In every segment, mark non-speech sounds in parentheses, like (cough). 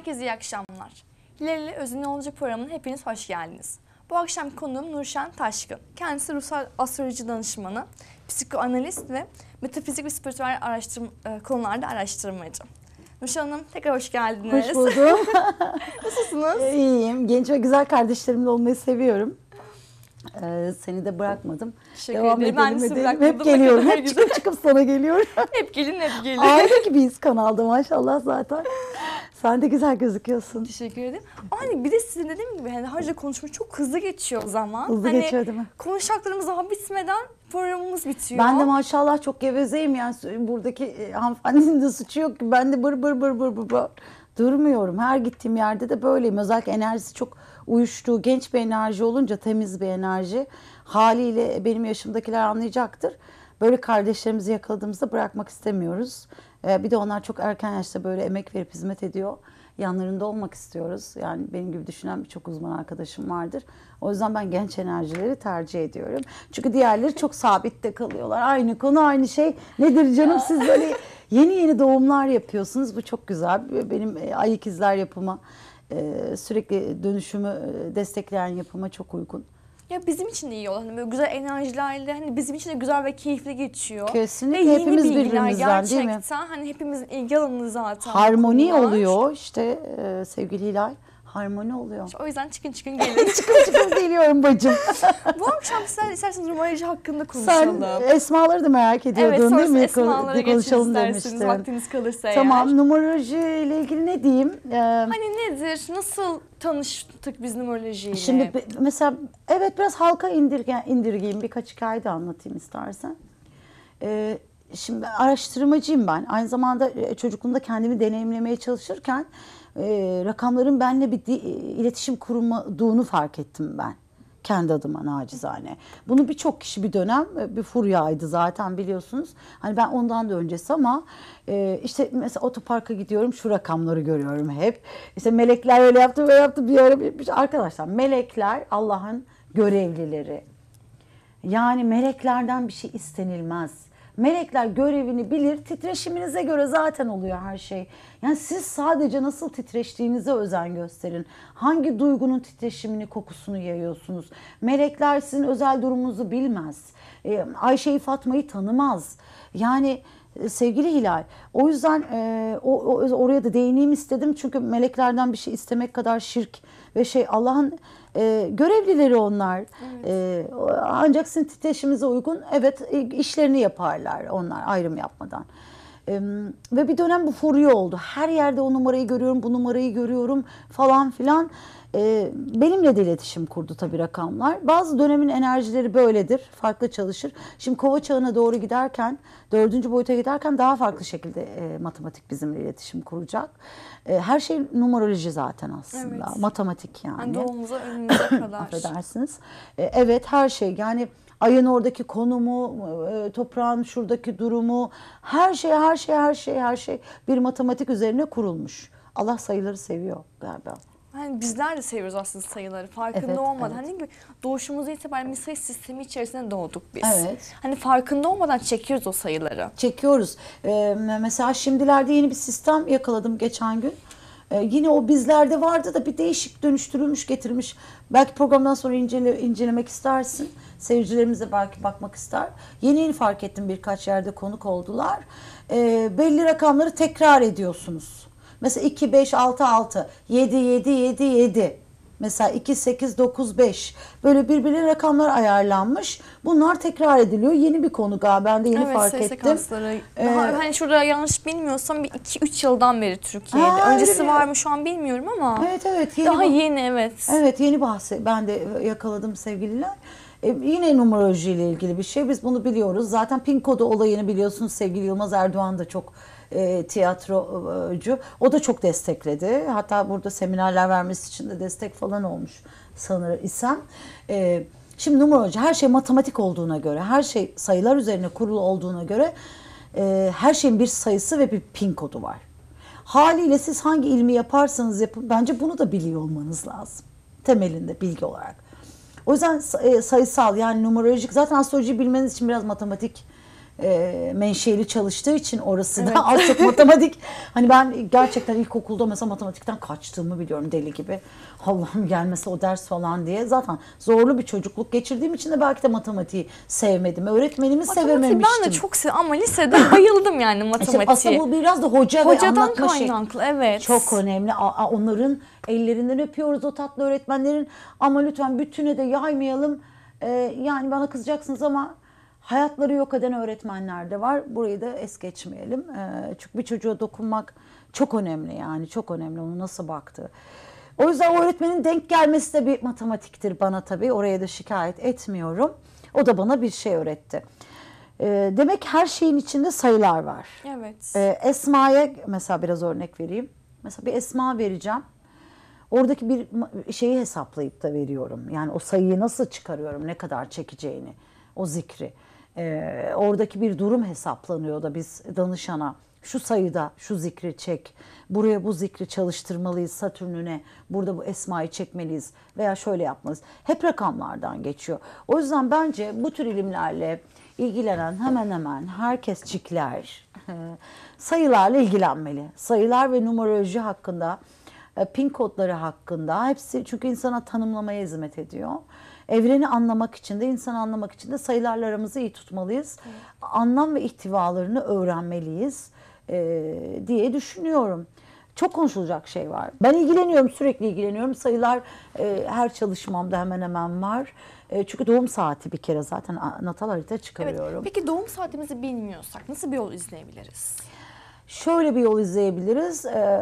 Herkese iyi akşamlar. Hilal ile Özün Yolcu programına hepiniz hoş geldiniz. Bu akşam konuğum Nurşen Taşkın. Kendisi ruhsal astroloji danışmanı, psikoanalist ve metafizik ve spiritüel araştırma, e, konularda araştırmacı. Nurşen Hanım tekrar hoş geldiniz. Hoş (laughs) buldum. Nasılsınız? E, iyiyim. Genç ve güzel kardeşlerimle olmayı seviyorum. Ee, seni de bırakmadım. Teşekkür Devam ederim. Ben edelim. Bırakmadım. Hep geliyorum. Hep çıkıp çıkıp sana geliyorum. (laughs) hep gelin hep gelin. Aile gibiyiz kanalda maşallah zaten. Sen de güzel gözüküyorsun. Teşekkür ederim. Ama hani bir de sizin dediğim gibi hani harca konuşma çok hızlı geçiyor zaman. Hızlı hani geçiyor değil mi? Konuşacaklarımız daha bitmeden programımız bitiyor. Ben de maşallah çok gevezeyim yani buradaki e, hanımefendinin de suçu yok ki. Ben de bır bır bır bır bır bır durmuyorum. Her gittiğim yerde de böyleyim. Özellikle enerjisi çok uyuştuğu genç bir enerji olunca temiz bir enerji. Haliyle benim yaşımdakiler anlayacaktır. Böyle kardeşlerimizi yakaladığımızda bırakmak istemiyoruz. E, bir de onlar çok erken yaşta böyle emek verip hizmet ediyor. Yanlarında olmak istiyoruz. Yani benim gibi düşünen birçok uzman arkadaşım vardır. O yüzden ben genç enerjileri tercih ediyorum. Çünkü diğerleri çok sabitte kalıyorlar. Aynı konu aynı şey. Nedir canım siz böyle yeni yeni doğumlar yapıyorsunuz. Bu çok güzel. Benim e, ay ikizler yapıma e, sürekli dönüşümü e, destekleyen yapıma çok uygun ya bizim için de iyi olur hani böyle güzel enerjilerle hani bizim için de güzel ve keyifli geçiyor. Kesinlikle ve yeni hepimiz birbirimizden değil mi? Gerçekten hani hepimizin ilgi alanı zaten. Harmoni oluyor işte e, sevgili Hilal harmoni oluyor. İşte o yüzden çıkın çıkın gelin. (laughs) çıkın çıkın geliyorum bacım. (laughs) Bu akşam sizler isterseniz rumayajı hakkında konuşalım. Sen esmaları da merak ediyordun evet, değil mi? esmaları konuşalım demiştin. Vaktiniz kalırsa Tamam eğer. numeroloji ile ilgili ne diyeyim? Ee, hani nedir? Nasıl tanıştık biz numerolojiyle? Şimdi mesela evet biraz halka indirgen, indirgeyim. Birkaç hikaye de anlatayım istersen. Ee, şimdi araştırmacıyım ben. Aynı zamanda e, çocukluğumda kendimi deneyimlemeye çalışırken e, rakamların benle bir di, iletişim kurmadığını fark ettim ben. Kendi adıma nacizane. Bunu birçok kişi bir dönem e, bir furyaydı zaten biliyorsunuz. Hani ben ondan da öncesi ama e, işte mesela otoparka gidiyorum şu rakamları görüyorum hep. İşte melekler öyle yaptı böyle yaptı bir ara bir, şey, arkadaşlar melekler Allah'ın görevlileri. Yani meleklerden bir şey istenilmez Melekler görevini bilir. Titreşiminize göre zaten oluyor her şey. Yani siz sadece nasıl titreştiğinize özen gösterin. Hangi duygunun titreşimini, kokusunu yayıyorsunuz. Melekler sizin özel durumunuzu bilmez. Ee, Ayşe'yi Fatma'yı tanımaz. Yani e, sevgili Hilal. O yüzden e, o, o, oraya da değineyim istedim. Çünkü meleklerden bir şey istemek kadar şirk ve şey Allah'ın e, görevlileri onlar. Evet. E, ancak sinteşimize uygun evet e, işlerini yaparlar onlar ayrım yapmadan. E, ve bir dönem bu foruyor oldu. Her yerde o numarayı görüyorum, bu numarayı görüyorum falan filan. E, benimle de iletişim kurdu tabii rakamlar. Bazı dönemin enerjileri böyledir. Farklı çalışır. Şimdi kova çağına doğru giderken, dördüncü boyuta giderken daha farklı şekilde e, matematik bizimle iletişim kuracak. E, her şey numaroloji zaten aslında. Evet. Matematik yani. yani doğumuza önümüze (coughs) kadar. Affedersiniz. E, evet her şey yani ayın oradaki konumu, e, toprağın şuradaki durumu, her şey, her şey, her şey, her şey bir matematik üzerine kurulmuş. Allah sayıları seviyor galiba hani bizler de seviyoruz aslında sayıları farkında evet, olmadan. Evet. Hani doğuşumuz itibaren bir sistemi içerisinde doğduk biz. Evet. Hani farkında olmadan çekiyoruz o sayıları. Çekiyoruz. Ee, mesela şimdilerde yeni bir sistem yakaladım geçen gün. Ee, yine o bizlerde vardı da bir değişik dönüştürülmüş getirmiş. Belki programdan sonra incele, incelemek istersin. Seyircilerimize belki bakmak ister. Yeni yeni fark ettim birkaç yerde konuk oldular. Ee, belli rakamları tekrar ediyorsunuz. Mesela 2, 5, 6, 6, 7, 7, 7, 7. Mesela 2, 8, 9, 5. Böyle birbirine rakamlar ayarlanmış. Bunlar tekrar ediliyor. Yeni bir konu galiba. Ben de yeni evet, fark ettim. Kasları. Ee, hani şurada yanlış bilmiyorsam bir 2-3 yıldan beri Türkiye'de. Ha, Öncesi var mı şu an bilmiyorum ama. Evet evet. Yeni Daha yeni evet. Evet yeni bahse ben de yakaladım sevgililer. E, yine numeroloji ile ilgili bir şey. Biz bunu biliyoruz. Zaten pin kodu olayını biliyorsunuz sevgili Yılmaz Erdoğan da çok e, tiyatrocu. O da çok destekledi. Hatta burada seminerler vermesi için de destek falan olmuş sanırım İsem. E, şimdi numeroloji her şey matematik olduğuna göre, her şey sayılar üzerine kurulu olduğuna göre e, her şeyin bir sayısı ve bir pin kodu var. Haliyle siz hangi ilmi yaparsanız yapın bence bunu da biliyor olmanız lazım. Temelinde bilgi olarak. O yüzden e, sayısal yani numerolojik zaten astroloji bilmeniz için biraz matematik e, menşeli çalıştığı için orası evet. da az çok matematik. hani ben gerçekten ilkokulda mesela matematikten kaçtığımı biliyorum deli gibi. Allah'ım gelmese o ders falan diye. Zaten zorlu bir çocukluk geçirdiğim için de belki de matematiği sevmedim. Öğretmenimi matematiği sevememiştim. ben de çok sev ama lisede (laughs) bayıldım yani matematiğe. İşte aslında bu biraz da hoca Hocadan ve anlatma şey. kaynaklı evet. Çok önemli. Aa, onların ellerinden öpüyoruz o tatlı öğretmenlerin. Ama lütfen bütüne de yaymayalım. Ee, yani bana kızacaksınız ama Hayatları yok eden öğretmenler de var. Burayı da es geçmeyelim. Ee, çünkü bir çocuğa dokunmak çok önemli yani. Çok önemli onu nasıl baktı. O yüzden o öğretmenin denk gelmesi de bir matematiktir bana tabii. Oraya da şikayet etmiyorum. O da bana bir şey öğretti. Ee, demek her şeyin içinde sayılar var. Evet. Ee, Esma'ya mesela biraz örnek vereyim. Mesela bir esma vereceğim. Oradaki bir şeyi hesaplayıp da veriyorum. Yani o sayıyı nasıl çıkarıyorum, ne kadar çekeceğini o zikri. E, oradaki bir durum hesaplanıyor da biz danışana şu sayıda şu zikri çek, buraya bu zikri çalıştırmalıyız, Satürn'üne burada bu esmayı çekmeliyiz veya şöyle yapmalıyız. Hep rakamlardan geçiyor. O yüzden bence bu tür ilimlerle ilgilenen hemen hemen herkes herkesçikler (laughs) sayılarla ilgilenmeli. Sayılar ve numaroloji hakkında, e, pin kodları hakkında hepsi çünkü insana tanımlamaya hizmet ediyor. Evreni anlamak için de, insanı anlamak için de sayılarla aramızı iyi tutmalıyız. Evet. Anlam ve ihtivalarını öğrenmeliyiz e, diye düşünüyorum. Çok konuşulacak şey var. Ben ilgileniyorum, sürekli ilgileniyorum. Sayılar e, her çalışmamda hemen hemen var. E, çünkü doğum saati bir kere zaten natal harita çıkarıyorum. Evet. Peki doğum saatimizi bilmiyorsak nasıl bir yol izleyebiliriz? şöyle bir yol izleyebiliriz. E,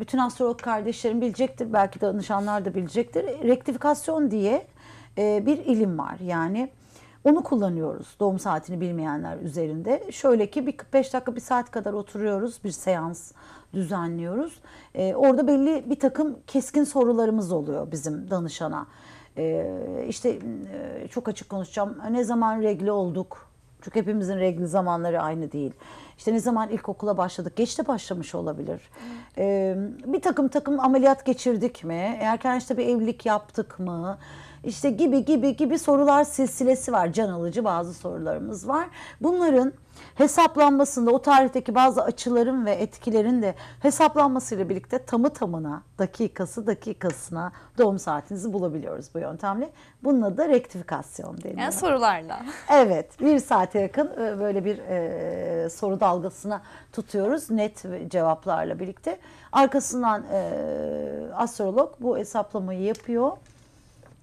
bütün astrolog kardeşlerim bilecektir, belki de danışanlar da bilecektir. Rektifikasyon diye e, bir ilim var. Yani onu kullanıyoruz doğum saatini bilmeyenler üzerinde. Şöyle ki bir 5 dakika bir saat kadar oturuyoruz bir seans düzenliyoruz. Ee, orada belli bir takım keskin sorularımız oluyor bizim danışana. Ee, işte e, çok açık konuşacağım ne zaman regli olduk? Çünkü hepimizin regli zamanları aynı değil. İşte ne zaman ilkokula başladık? Geç de başlamış olabilir. Ee, bir takım takım ameliyat geçirdik mi? Erken işte bir evlilik yaptık mı? işte gibi gibi gibi sorular silsilesi var. Can alıcı bazı sorularımız var. Bunların hesaplanmasında o tarihteki bazı açıların ve etkilerin de hesaplanmasıyla birlikte tamı tamına dakikası dakikasına doğum saatinizi bulabiliyoruz bu yöntemle. Bununla da rektifikasyon deniyor. Yani sorularla. Evet bir saate yakın e, böyle bir e, soru dalgasına tutuyoruz net cevaplarla birlikte. Arkasından e, astrolog bu hesaplamayı yapıyor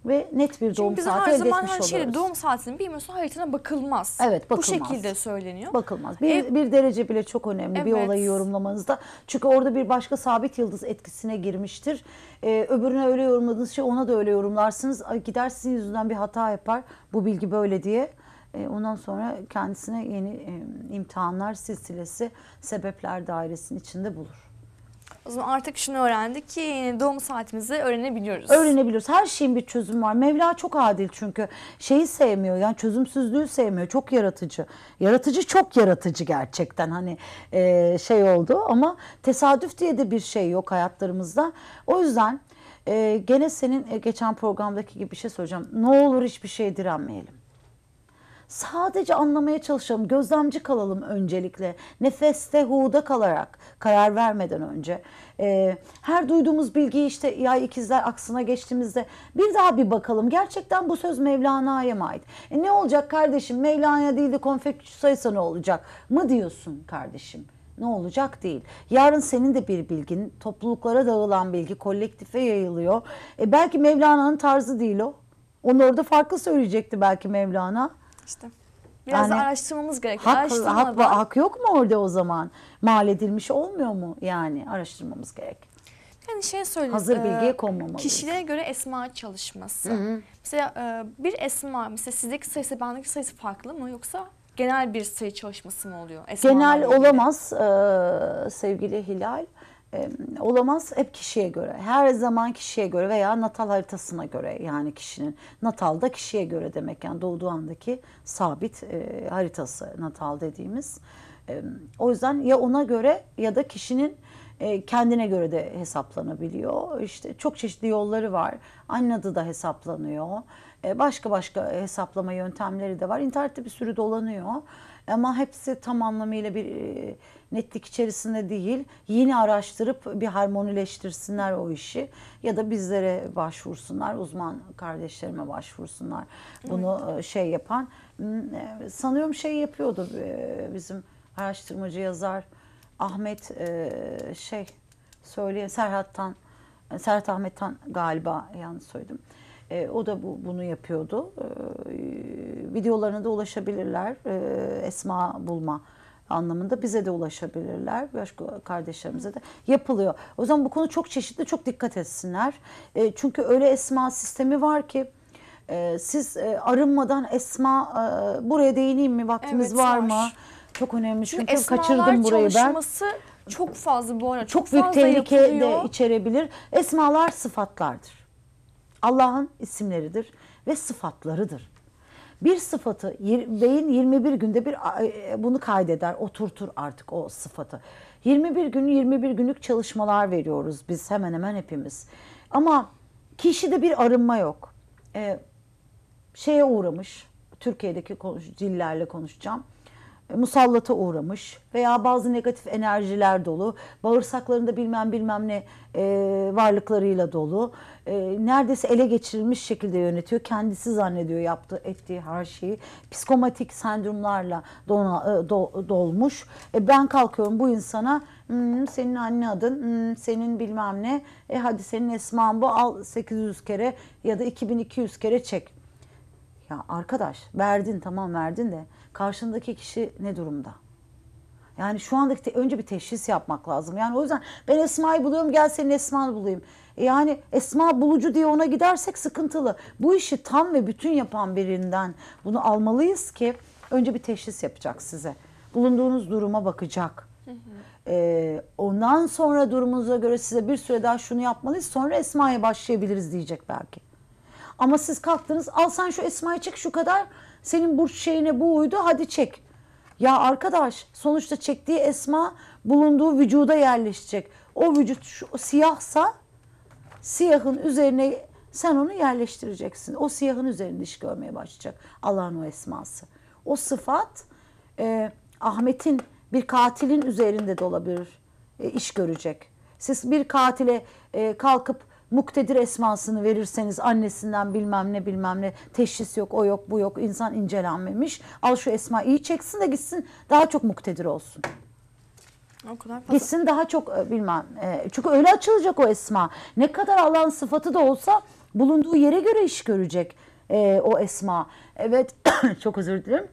ve net bir doğum Çünkü saati elde etmiş oluruz. Çünkü şey, doğum saatinin bilmiyorsun haritasına bakılmaz. Evet bakılmaz. Bu şekilde söyleniyor. Bakılmaz. Bir, e, bir derece bile çok önemli evet. bir olayı yorumlamanızda. Çünkü orada bir başka sabit yıldız etkisine girmiştir. Ee, öbürüne öyle yorumladığınız şey ona da öyle yorumlarsınız. Ay, gider sizin yüzünden bir hata yapar bu bilgi böyle diye. Ee, ondan sonra kendisine yeni e, imtihanlar silsilesi sebepler dairesinin içinde bulur. O zaman artık şunu öğrendik ki doğum saatimizi öğrenebiliyoruz. Öğrenebiliyoruz. Her şeyin bir çözüm var. Mevla çok adil çünkü şeyi sevmiyor yani çözümsüzlüğü sevmiyor. Çok yaratıcı. Yaratıcı çok yaratıcı gerçekten hani e, şey oldu ama tesadüf diye de bir şey yok hayatlarımızda. O yüzden e, gene senin e, geçen programdaki gibi bir şey söyleyeceğim. Ne olur hiçbir şeye direnmeyelim. Sadece anlamaya çalışalım, gözlemci kalalım öncelikle. Nefeste, huda kalarak, karar vermeden önce. Ee, her duyduğumuz bilgiyi işte ya ikizler aksına geçtiğimizde bir daha bir bakalım. Gerçekten bu söz Mevlana'ya mı ait? E ne olacak kardeşim Mevlana değil de Konfüçyüs ise ne olacak mı diyorsun kardeşim? ne olacak değil. Yarın senin de bir bilgin, topluluklara dağılan bilgi kolektife yayılıyor. E belki Mevlana'nın tarzı değil o. Onu orada farklı söyleyecekti belki Mevlana. İşte. Biraz yani, araştırmamız gerekiyor. Hak, hak, hak yok mu orada o zaman? Mal edilmiş olmuyor mu? Yani araştırmamız gerek. Yani şey söyleyeyim. Hazır e, bilgiye konmamalıyız. Kişilere göre esma çalışması. Hı hı. Mesela e, bir esma, mesela sizdeki sayısı bendeki sayısı farklı mı yoksa genel bir sayı çalışması mı oluyor? Esma genel olamaz e, sevgili Hilal olamaz hep kişiye göre. Her zaman kişiye göre veya natal haritasına göre yani kişinin. Natal da kişiye göre demek yani doğduğu andaki sabit e, haritası natal dediğimiz. E, o yüzden ya ona göre ya da kişinin e, kendine göre de hesaplanabiliyor. İşte çok çeşitli yolları var. Anne adı da hesaplanıyor. E, başka başka hesaplama yöntemleri de var. İnternette bir sürü dolanıyor. Ama hepsi tam anlamıyla bir e, netlik içerisinde değil. Yeni araştırıp bir harmonileştirsinler o işi. Ya da bizlere başvursunlar, uzman kardeşlerime başvursunlar. Bunu evet. E, şey yapan. Hmm, e, sanıyorum şey yapıyordu bizim araştırmacı yazar Ahmet şey söyleye Serhat'tan Serhat Ahmet'ten galiba yanlış söyledim. E, o da bu, bunu yapıyordu. E, videolarına da ulaşabilirler. E, Esma bulma anlamında bize de ulaşabilirler. Başka kardeşlerimize de yapılıyor. O zaman bu konu çok çeşitli, çok dikkat etsinler. E, çünkü öyle esma sistemi var ki e, siz e, arınmadan esma e, buraya değineyim mi? Vaktimiz evet, var, mı? Çok önemli çünkü, çünkü kaçırdım burayı ben çok fazla bu arada çok, çok büyük tehlike yapılıyor. de içerebilir. Esmalar sıfatlardır. Allah'ın isimleridir ve sıfatlarıdır. Bir sıfatı beyin 21 günde bir e, bunu kaydeder, oturtur artık o sıfatı. 21 gün 21 günlük çalışmalar veriyoruz biz hemen hemen hepimiz. Ama kişide bir arınma yok. Ee, şeye uğramış. Türkiye'deki konuş, dillerle konuşacağım. E, musallata uğramış veya bazı negatif enerjiler dolu, bağırsaklarında bilmem bilmem ne e, varlıklarıyla dolu, e, neredeyse ele geçirilmiş şekilde yönetiyor. Kendisi zannediyor yaptığı, ettiği her şeyi. Psikomatik sendromlarla dona, e, do, dolmuş. E, ben kalkıyorum bu insana, hmm, senin anne adın, hmm, senin bilmem ne, e, hadi senin esman bu, al 800 kere ya da 2200 kere çek. Ya arkadaş verdin tamam verdin de karşındaki kişi ne durumda? Yani şu andaki önce bir teşhis yapmak lazım. Yani o yüzden ben Esma'yı buluyorum gel senin Esma'nı bulayım. E yani Esma bulucu diye ona gidersek sıkıntılı. Bu işi tam ve bütün yapan birinden bunu almalıyız ki önce bir teşhis yapacak size. Bulunduğunuz duruma bakacak. Hı e, ondan sonra durumunuza göre size bir süre daha şunu yapmalıyız sonra Esma'ya başlayabiliriz diyecek belki. Ama siz kalktınız al sen şu Esma'yı çek şu kadar senin burç şeyine bu uydu hadi çek. Ya arkadaş sonuçta çektiği esma bulunduğu vücuda yerleşecek. O vücut şu, siyahsa siyahın üzerine sen onu yerleştireceksin. O siyahın üzerinde iş görmeye başlayacak Allah'ın o esması. O sıfat e, Ahmet'in bir katilin üzerinde de olabilir e, iş görecek. Siz bir katile e, kalkıp muktedir esmasını verirseniz annesinden bilmem ne bilmem ne teşhis yok o yok bu yok insan incelenmemiş. Al şu esma iyi çeksin de gitsin daha çok muktedir olsun. O kadar fazla. Gitsin daha çok e, bilmem. E, çünkü öyle açılacak o esma. Ne kadar Allah'ın sıfatı da olsa bulunduğu yere göre iş görecek e, o esma. Evet (coughs) çok özür dilerim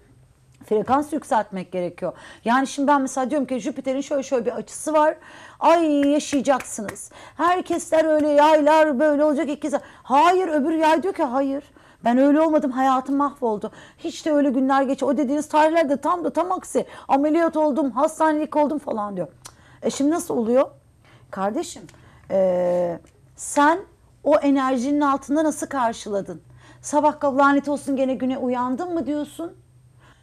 frekans yükseltmek gerekiyor. Yani şimdi ben mesela diyorum ki Jüpiter'in şöyle şöyle bir açısı var. Ay yaşayacaksınız. Herkesler öyle yaylar böyle olacak iki Hayır öbür yay diyor ki hayır. Ben öyle olmadım hayatım mahvoldu. Hiç de öyle günler geç. O dediğiniz tarihlerde tam da tam aksi. Ameliyat oldum, hastanelik oldum falan diyor. E şimdi nasıl oluyor? Kardeşim e, sen o enerjinin altında nasıl karşıladın? Sabah lanet olsun gene güne uyandın mı diyorsun?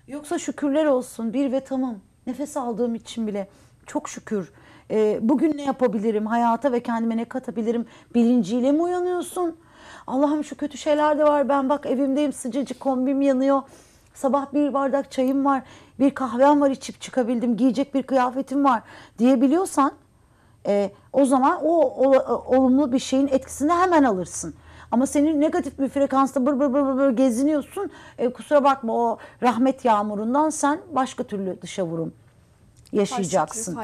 Yoksa şükürler olsun bir ve tamam. Nefes aldığım için bile çok şükür. E, bugün ne yapabilirim? Hayata ve kendime ne katabilirim? Bilinciyle mi uyanıyorsun? Allah'ım şu kötü şeyler de var. Ben bak evimdeyim sıcacık kombim yanıyor. Sabah bir bardak çayım var. Bir kahvem var içip çıkabildim. Giyecek bir kıyafetim var diyebiliyorsan e, o zaman o, o olumlu bir şeyin etkisini hemen alırsın. Ama senin negatif bir frekansta bır bır bır bır, bır geziniyorsun. E, kusura bakma o rahmet yağmurundan sen başka türlü dışa vurum yaşayacaksın.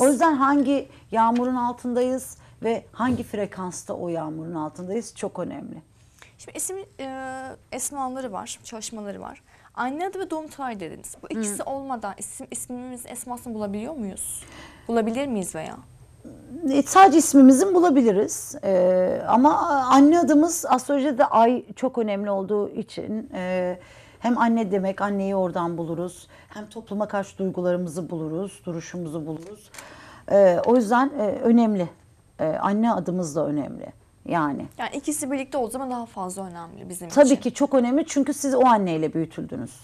O yüzden hangi yağmurun altındayız ve hangi frekansta o yağmurun altındayız çok önemli. Şimdi esim, e, esmaları var, çalışmaları var. Anne adı ve doğum tarihi dediniz. Bu ikisi Hı. olmadan isim, ismimizin esmasını bulabiliyor muyuz? Bulabilir miyiz veya? E, sadece ismimizin bulabiliriz. E, ama anne adımız astrolojide ay çok önemli olduğu için e, hem anne demek anneyi oradan buluruz. Hem topluma karşı duygularımızı buluruz, duruşumuzu buluruz. E, o yüzden e, önemli. E, anne adımız da önemli. Yani. Yani ikisi birlikte o zaman daha fazla önemli bizim Tabii için. Tabii ki çok önemli çünkü siz o anneyle büyütüldünüz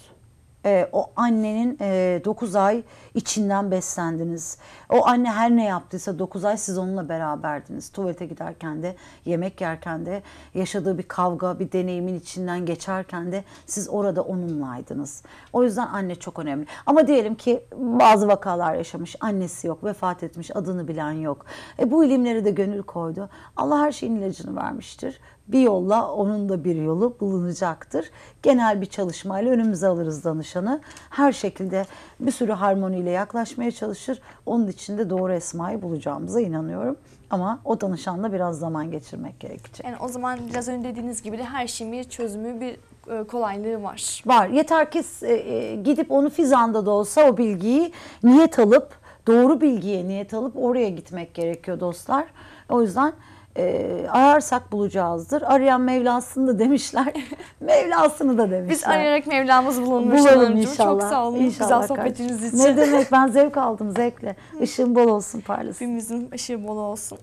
e, o annenin e, 9 ay içinden beslendiniz. O anne her ne yaptıysa 9 ay siz onunla beraberdiniz. Tuvalete giderken de, yemek yerken de, yaşadığı bir kavga, bir deneyimin içinden geçerken de siz orada onunlaydınız. O yüzden anne çok önemli. Ama diyelim ki bazı vakalar yaşamış, annesi yok, vefat etmiş, adını bilen yok. E, bu ilimlere de gönül koydu. Allah her şeyin ilacını vermiştir bir yolla onun da bir yolu bulunacaktır. Genel bir çalışmayla önümüze alırız danışanı. Her şekilde bir sürü harmoniyle yaklaşmaya çalışır. Onun için de doğru esmayı bulacağımıza inanıyorum. Ama o danışanla biraz zaman geçirmek gerekecek. Yani o zaman biraz önce dediğiniz gibi de her şeyin bir çözümü, bir e, kolaylığı var. Var. Yeter ki e, e, gidip onu fizanda da olsa o bilgiyi niyet alıp, doğru bilgiye niyet alıp oraya gitmek gerekiyor dostlar. O yüzden e, ararsak bulacağızdır. Arayan Mevlasını da demişler. (laughs) Mevlasını da demişler. Biz arayarak Mevlamız bulunmuş Bulalım inşallah. Çok sağ olun inşallah güzel sohbetiniz için. Ne demek ben (laughs) zevk aldım zevkle. Işığın bol olsun parlasın. Birbirimizin ışığı bol olsun.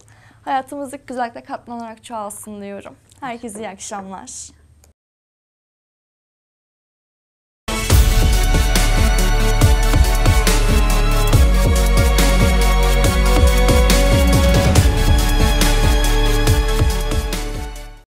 Hayatımızdaki güzellikle katlanarak çoğalsın diyorum. Herkese iyi akşamlar.